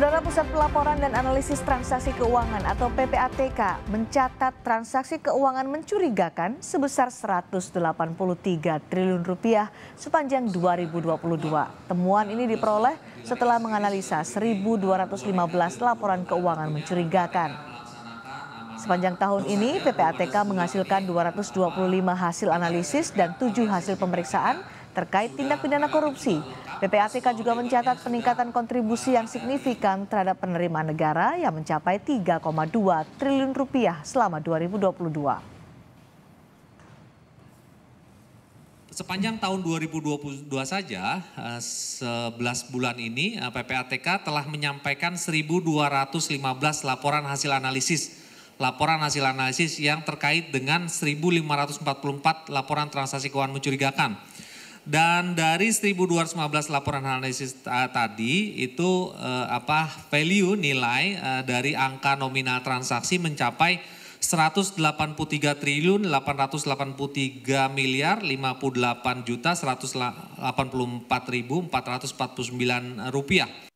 Saudara Pusat Pelaporan dan Analisis Transaksi Keuangan atau PPATK mencatat transaksi keuangan mencurigakan sebesar 183 triliun rupiah sepanjang 2022. Temuan ini diperoleh setelah menganalisa 1.215 laporan keuangan mencurigakan. Sepanjang tahun ini, PPATK menghasilkan 225 hasil analisis dan 7 hasil pemeriksaan terkait tindak pidana korupsi PPATK juga mencatat peningkatan kontribusi yang signifikan terhadap penerimaan negara yang mencapai 3,2 triliun rupiah selama 2022. sepanjang tahun 2022 saja 11 eh, bulan ini eh, PPATK telah menyampaikan 1215 laporan hasil analisis laporan hasil analisis yang terkait dengan 1544 laporan transaksi keuangan mencurigakan dan dari 1215 laporan analisis uh, tadi itu uh, apa value nilai uh, dari angka nominal transaksi mencapai 183 triliun 883 miliar 58 juta 184.449 rupiah